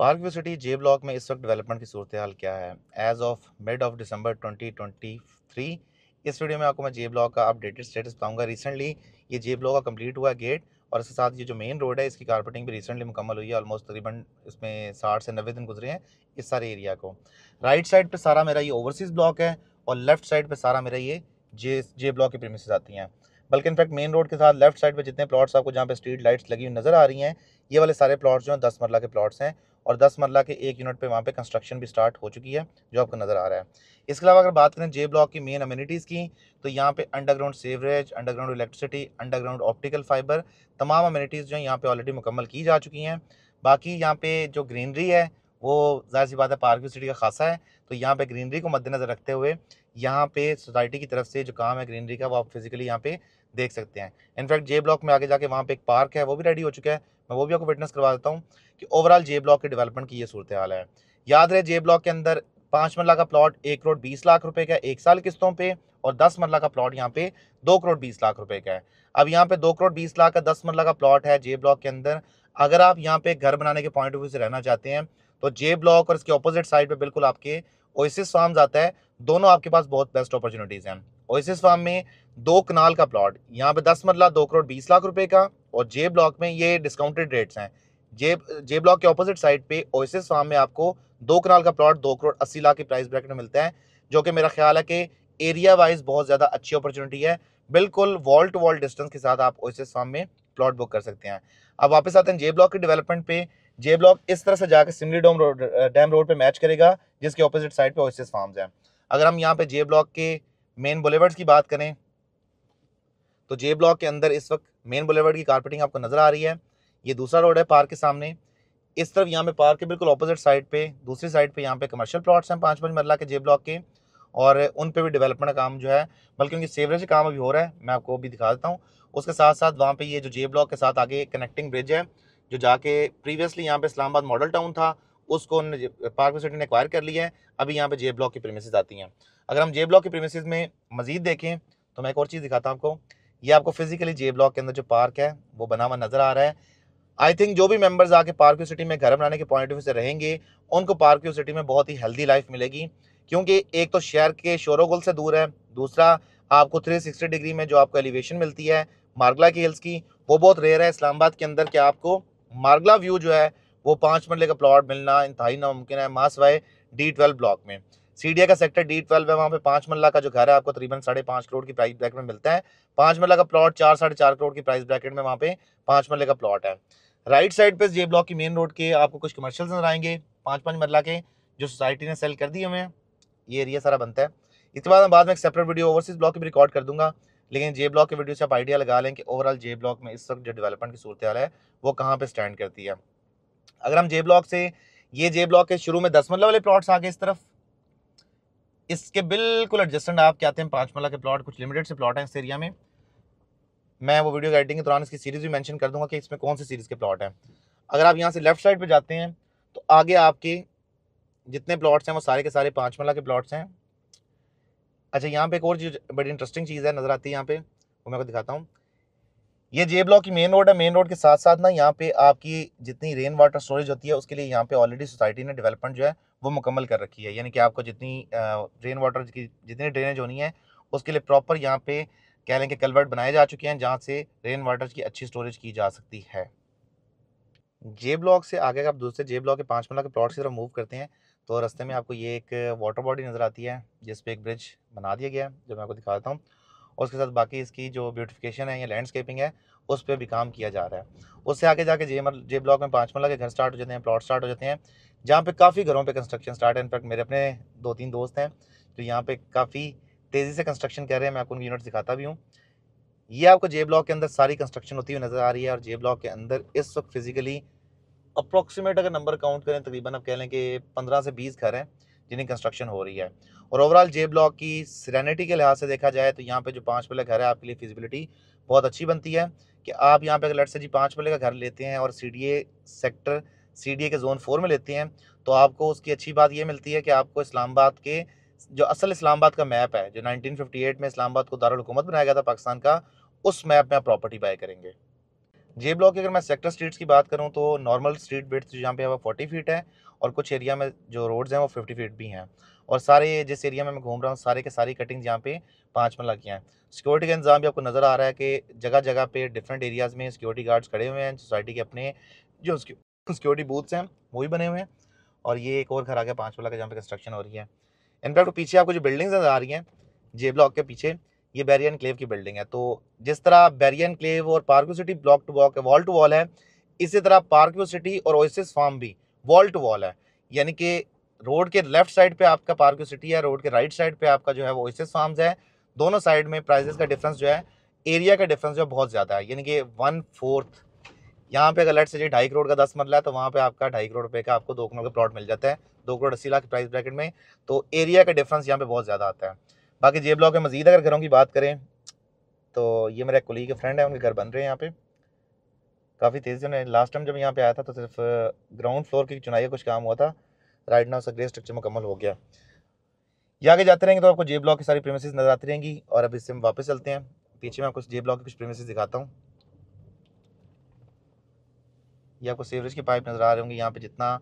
park view city J block में इस वक्त डेवलपमेंट की सूरत हाल क्या है एज ऑफ मिड ऑफ दिसंबर 2023 इस वीडियो में आपको मैं जे ब्लॉक का अपडेटेड स्टेटस बताऊंगा रिसेंटली ये जे ब्लॉक का कंप्लीट हुआ गेट और इसके साथ ये जो मेन रोड है इसकी कारपेटिंग भी रिसेंटली मुकम्मल हुई है ऑलमोस्ट तकरीबन इसमें साठ से नब्बे दिन गुजरे हैं इस सारे एरिया को राइट साइड पर सारा मेरा ये ओवरसीज़ ब्लॉक है और लेफ्ट साइड पर सारा मेरा ये जे जे ब्लॉक की प्रेमिस आती हैं बल्कि इनफैक्ट मेन रोड के साथ लेफ्ट साइड पे जितने प्लॉट्स आपको जहाँ पे स्ट्रीट लाइट्स लगी हुई नज़र आ रही हैं ये वाले सारे प्लॉट्स जो हैं दस मरला के प्लॉट्स हैं और दस मरला के एक यूनिट पे वहाँ पे कंस्ट्रक्शन भी स्टार्ट हो चुकी है जो आपको नज़र आ रहा है इसके अलावा अगर बात करें जे ब्लॉक की मेन अम्यूनिटीज़ की तो यहाँ पे underground sewerage underground electricity underground optical fibre तमाम अम्यूनिटीज़ जो हैं यहाँ पर ऑलरेडी मुकम्मल की जा चुकी हैं बाकी यहाँ पे जो ग्रीनरी है वो जाहिर सी बात है पार्क सिटी का खासा है तो यहाँ पे ग्रीनरी को मद्देनज़र रखते हुए यहाँ पे सोसाइटी की तरफ से जो काम है ग्रीनरी का वो आप फिज़िकली यहाँ पे देख सकते हैं इनफैक्ट जे ब्लॉक में आगे जाके वहाँ पे एक पार्क है वो भी रेडी हो चुका है मैं वो भी आपको फिटनेस करवा देता हूँ कि ओवरऑल जे ब्लॉक के डेवलपमेंट की ये सूरत हाल है याद रहे जे ब्लॉक के अंदर पाँच मरला का प्लॉट एक करोड़ बीस लाख रुपए का एक साल किस्तों पर और दस मरला का प्लॉट यहाँ पे दो करोड़ बीस लाख रुपए का है अब यहाँ पे दो करोड़ बीस लाख का दस मरला का प्लॉट है जे ब्लॉक के अंदर अगर आप यहाँ पे घर बनाने के पॉइंट ऑफ व्यू से रहना चाहते हैं तो जे ब्लॉक और इसके अपोजिट साइड पे बिल्कुल आपके ओसिस फार्म्स आता है दोनों आपके पास बहुत बेस्ट अपॉर्चुनिटीज़ हैं ओइसिस फार्म में दो कनाल का प्लॉट यहाँ पे दस मरला दो करोड़ बीस लाख रुपए का और जे ब्लॉक में ये डिस्काउंटेड रेट्स हैं जे जे ब्लॉक के ऑपोजिट साइड पे ओइसिस फार्म में आपको दो कनाल का प्लॉट दो करोड़ अस्सी लाख के प्राइस ब्रैकेट में मिलता है जो कि मेरा ख्याल है कि एरिया वाइज बहुत ज़्यादा अच्छी अपॉर्चुनिटी है बिल्कुल वॉल टू वॉल डिस्टेंस के साथ आप ओइसिस फार्म में प्लॉट बुक कर सकते हैं अब वापस आते हैं जे ब्लॉक के डेवलपमेंट पे जे ब्लॉक इस तरह से जाकर सिमली डोम रोड डैम रोड पे मैच करेगा जिसके ऑपोजिट साइड पे ओइसिस फार्म्स हैं अगर हम यहाँ पे जे ब्लॉक के मेन बुलेवर्ड्स की बात करें तो जे ब्लॉक के अंदर इस वक्त मेन बुलेवर्ड की कारपेटिंग आपको नज़र आ रही है ये दूसरा रोड है पार्क के सामने इस तरफ यहाँ पे पार्क के बिल्कुल अपोजिट साइड पे दूसरी साइड पे यहाँ पे कमर्शियल प्लॉट्स हैं पाँच पाँच मरला के जे ब्लॉक के और उन पे भी डेवलपमेंट का काम जो है बल्कि उनकी सेवरेज काम अभी हो रहा है मैं आपको भी दिखा देता हूँ उसके साथ साथ वहाँ पे ये जो जे ब्लॉक के साथ आगे कनेक्टिंग ब्रिज है जो जाके प्रीवियसली यहाँ पे इस्लामाबाद मॉडल टाउन था उसको पार्क सिटी ने एक्वायर कर लिया है अभी यहाँ पे जे ब्लॉक की प्रेमिसेज आती हैं अगर हम जे ब्लॉक की प्रेमिस में मजीद देखें तो मैं एक और चीज़ दिखाता हूँ आपको ये आपको फिजिकली जे ब्लॉक के अंदर जो पार्क है वो बना हुआ नज़र आ रहा है आई थिंक जो भी मेंबर्स आके पार्क सिटी में घर बनाने के पॉइंट ऑफ व्यू से रहेंगे उनको पार्क सिटी में बहुत ही हेल्दी लाइफ मिलेगी क्योंकि एक तो शहर के शोरोगुल से दूर है दूसरा आपको 360 डिग्री में जो आपको एलिवेशन मिलती है मार्गला की हिल्स की वो बहुत रेयर है इस्लामाबाद के अंदर कि आपको मार्गला व्यू जो है वो पाँच मरले का प्लॉट मिलना इंतहाई नामुमकिन है माँ सवाए डी ट्वेल्व ब्लॉक में सीडिया का सेक्टर डी ट्वेल्व है वहाँ पे पाँच मरला का जो घर है आपको तकरीबन साढ़े पाँच करोड़ की प्राइस ब्रैकेट में मिलता है पाँच मरला का प्लॉट चार साढ़े चार करोड़ की प्राइस ब्रैकेट में वहाँ पे पाँच मरले का प्लॉट है राइट साइड पे जे ब्लॉक की मेन रोड के आपको कुछ कमर्शियल नजर आएंगे पाँच पाँच मरला के जो सोसाइटी ने सेल कर दिए हुए हैं ये एरिया सारा बनता है इसके बाद बाद में एक सेपरेट वीडियो ओवरसीज ब्लॉक की भी रिकॉर्ड कर दूंगा लेकिन जे ब्लॉक के वीडियो से आप आइडिया लगा लें कि ओवरऑल जे ब्लॉक में इस वक्त जो डेवलपमेंट की सूरत हाल है वो कहाँ पर स्टैंड करती है अगर हम जे ब्लॉक से ये जे ब्लॉक के शुरू में दस मल्ला वाले प्लॉट्स आ गए इस तरफ इसके बिल्कुल एडजस्टेंट आप क्या आते हैं पाँच मल्ला के प्लॉट कुछ लिमिटेड से प्लॉट हैं इस एरिया में मैं वो वीडियो एडिटिंग के दौरान इसकी सीरीज़ भी मैंशन कर दूंगा कि इसमें कौन से सीरीज़ के प्लॉट हैं अगर आप यहाँ से लेफ्ट साइड पर जाते हैं तो आगे आपके जितने प्लॉट्स हैं वो सारे के सारे पाँच मल्ला के प्लॉट्स हैं अच्छा यहाँ पे एक और चीज़ बड़ी इंटरेस्टिंग चीज़ है नज़र आती है यहाँ पे वो मैं आपको दिखाता हूँ ये जे ब्लॉक की मेन रोड है मेन रोड के साथ साथ ना यहाँ पे आपकी जितनी रेन वाटर स्टोरेज होती है उसके लिए यहाँ पे ऑलरेडी सोसाइटी ने डेवलपमेंट जो है वो मुकम्मल कर रखी है यानी कि आपको जितनी रेन वाटर की जितनी ड्रेनेज होनी है उसके लिए प्रॉपर यहाँ पे कह लें कि कलवर्ट बनाए जा चुके हैं जहाँ से रेन वाटर की अच्छी स्टोरेज की जा सकती है जे ब्लॉक से आगे आप दूसरे जे ब्लॉक के पाँच मिला के प्लॉट की तरफ मूव करते हैं तो रस्ते में आपको ये एक वाटर बॉडी नज़र आती है जिसपे एक ब्रिज बना दिया गया है जो मैं आपको दिखाता हूँ और उसके साथ बाकी इसकी जो ब्यूटिफिकेशन है या लैंडस्केपिंग है उस पर भी काम किया जा रहा है उससे आगे जाके जे जे ब्लॉक में पाँच मल्ला के घर स्टार्ट हो जाते हैं प्लॉट स्टार्ट हो जाते हैं जहाँ पे काफ़ी घरों पे कंस्ट्रक्शन स्टार्ट है इनफैक्ट मेरे अपने दो तीन दोस्त हैं जो तो यहाँ पे काफ़ी तेज़ी से कंस्ट्रक्शन कर रहे हैं मैं आपको उनकी यूनिट दिखाता भी हूँ ये आपको जे ब्लॉक के अंदर सारी कंस्ट्रक्शन होती हुई नज़र आ रही है और जे ब्लॉक के अंदर इस वक्त फिज़िकली अप्रॉक्सीमेट अगर नंबर काउंट करें तकरीबन आप कह लें कि पंद्रह से बीस घर हैं जिन्हें कंस्ट्रक्शन हो रही है और ओवरऑल जे ब्लॉक की सीरेनिटी के लिहाज से देखा जाए तो यहाँ पे जो पाँच पले घर है आपके लिए फिजिबिलिटी बहुत अच्छी बनती है कि आप यहाँ पे अगर लट से जी पाँच पले का घर लेते हैं और सी सेक्टर सी के जोन फोर में लेते हैं तो आपको उसकी अच्छी बात ये मिलती है कि आपको इस्लामाबाद के जो असल इस्लामाबाद का मैप है जो नाइनटीन में इस्लामाबाद को दारकूमत बनाया गया था पाकिस्तान का उस मैप में आप प्रॉपर्टी बाय करेंगे जे ब्लॉक की अगर मैं सेक्टर स्ट्रीट्स की बात करूँ तो नॉर्मल स्ट्रीट बेट जहाँ पे वह वो फोर्टी फीट है और कुछ एरिया में जो रोड्स हैं वो फिफ्टी फीट भी हैं और सारे जिस एरिया में मैं घूम रहा हूँ सारे के सारी कटिंग्स यहाँ पे पाँच मरला की हैं सिक्योरिटी का इंतजाम भी आपको नज़र आ रहा है कि जगह जगह पे डिफरेंट एरियाज़ में सिक्योरिटी गार्ड्स खड़े हुए हैं सोसाइटी के अपने जो सिक्योरिटी बूथ्स हैं वो भी बने हुए हैं और ये एक और घर आ गया पाँच मल्ला का जहाँ पे कंस्ट्रक्शन हो रही है इनफैक्ट पीछे आपको जो बिल्डिंग्स नज़र आ रही हैं जे ब्लॉक के पीछे ये बैरियन क्लेव की बिल्डिंग है तो जिस तरह बैरियन क्लेव और park view city block to block wall to wall है इसी तरह पार्क्यू सिटी और ओसिस फार्म भी वॉल टू वॉल है यानी कि रोड के लेफ्ट साइड पे आपका पार्क्यू सिटी है रोड के राइट साइड पे आपका जो है वो ओसिस फार्म्स है दोनों साइड में प्राइजेस का डिफरेंस जो है एरिया का डिफरेंस जो है बहुत ज़्यादा है यानी कि वन फोर्थ यहाँ पे अगर लेट से जी ढाई करोड़ का दस मरला है तो वहाँ पे आपका ढाई करोड़ रुपये का आपको दो करोड़ का प्लॉट मिल जाता है दो करोड़ अस्सी लाख प्राइस ब्रैकेट में तो एरिया का डिफरेंस यहाँ पे बहुत ज़्यादा आता है बाकी जे ब्लॉक में मज़ीद अगर घरों की बात करें तो ये मेरा कुली के फ्रेंड है उनके घर बन रहे हैं यहाँ पे काफ़ी तेज़ी से लास्ट टाइम जब यहाँ पे आया था तो सिर्फ ग्राउंड फ्लोर की चुनाई का कुछ काम हुआ था राइट नाउ उसका ग्रे स्ट्रक्चर मुकम्मल हो गया ये आगे जाते रहेंगे तो आपको जे ब्लॉक की सारी प्रेमिस नज़र आती रहेंगी और अब इससे हम वापस चलते हैं पीछे मैं आपको जे ब्लॉक की कुछ प्रेमिस दिखाता हूँ ये आपको सीवरेज की पाइप नज़र आ रही होंगी यहाँ पर जितना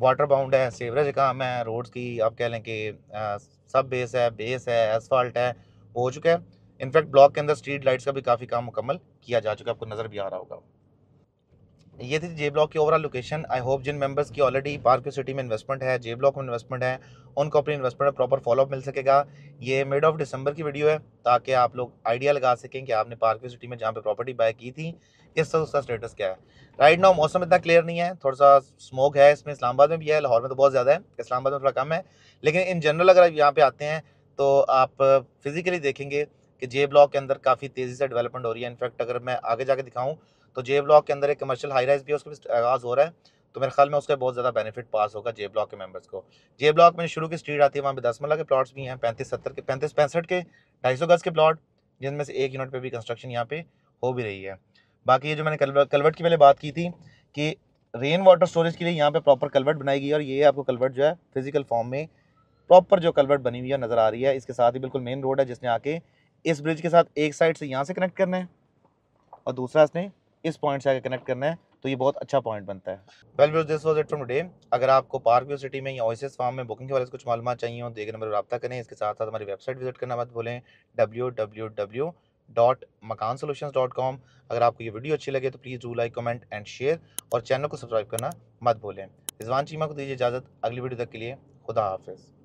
वाटर बाउंड है सेवरेज काम है रोड्स की आप कह लें कि सब बेस है बेस है एसफॉल्ट है हो चुका है इनफैक्ट ब्लॉक के अंदर स्ट्रीट लाइट्स का भी काफ़ी काम मुकम्मल किया जा चुका है आपको नज़र भी आ रहा होगा ये थी जे ब्लॉक की ओवरऑल लोकेशन आई होप जिन मेंबर्स की ऑलरेडी पार्क सिटी में इन्वेस्टमेंट है जे ब्लॉक में इन्वेस्टमेंट है उनको अपनी इन्वेस्टमेंट में प्रॉपर फॉलोअप मिल सकेगा ये मिड ऑफ दिसंबर की वीडियो है ताकि आप लोग आइडिया लगा सकें कि आपने पार्क सिटी में जहाँ पे प्रॉपर्टी बाय की थी इस तरह उसका स्टेटस क्या है राइट नाउ मौसम इतना क्लियर नहीं है थोड़ा सा स्मोक है इसमें इस्लामाबाद में भी है लाहौर में तो बहुत ज़्यादा है इस्लामाबाद में थोड़ा कम है लेकिन इन जनरल अगर आप यहाँ पर आते हैं तो आप फिज़िकली देखेंगे कि जे ब्लॉक के अंदर काफ़ी तेज़ी से डेवलपमेंट हो रही है इनफैक्ट अगर मैं आगे जाके दिखाऊँ तो जे ब्लॉक के अंदर एक कमर्शियल हाई राइज भी उसके भी आगाज़ हो रहा है तो मेरे ख्याल में उसका बहुत ज़्यादा बेनिफिट पास होगा जे ब्लॉक के मेंबर्स को जे ब्लॉक में शुरू की स्ट्रीट आती है वहाँ पे दस मल्ला के प्लॉट्स भी हैं पैंतीस सत्तर के पैंतीस पैंसठ के ढाई सौ गज़ के प्लॉट जिनमें से एक यूनिट पर भी कंस्ट्रक्शन यहाँ पे हो भी रही है बाकी ये जो मैंने कलवट की पहले बात की थी कि रेन वाटर स्टोरेज के लिए यहाँ पर प्रॉपर कलवट बनाई गई और ये आपको कलवट जो है फिजिकल फॉर्म में प्रॉपर जो कलवट बनी हुई है नज़र आ रही है इसके साथ ही बिल्कुल मेन रोड है जिसने आके इस ब्रिज के साथ एक साइड से यहाँ से कनेक्ट करना है और दूसरा इसने इस पॉइंट से आगे कनेक्ट करना है तो ये बहुत अच्छा पॉइंट बनता है well views this was it from today अगर आपको पार्क व्यू सिटी में या ओएसएस फार्म में बुकिंग के बारे में कुछ मालूम चाहिए हो तो एक नंबर रब्ता करें इसके साथ साथ हमारी वेबसाइट विजिट करना मत भूलें W W W dot Makaan solution dot com अगर आपको ये वीडियो अच्छी लगे तो please do like comment and share और चैनल को सब्सक्राइब करना मत भूलें रिजवान चीमा को दीजिए इजाज़त अगली वीडियो तक के लिए खुदा हाफिज़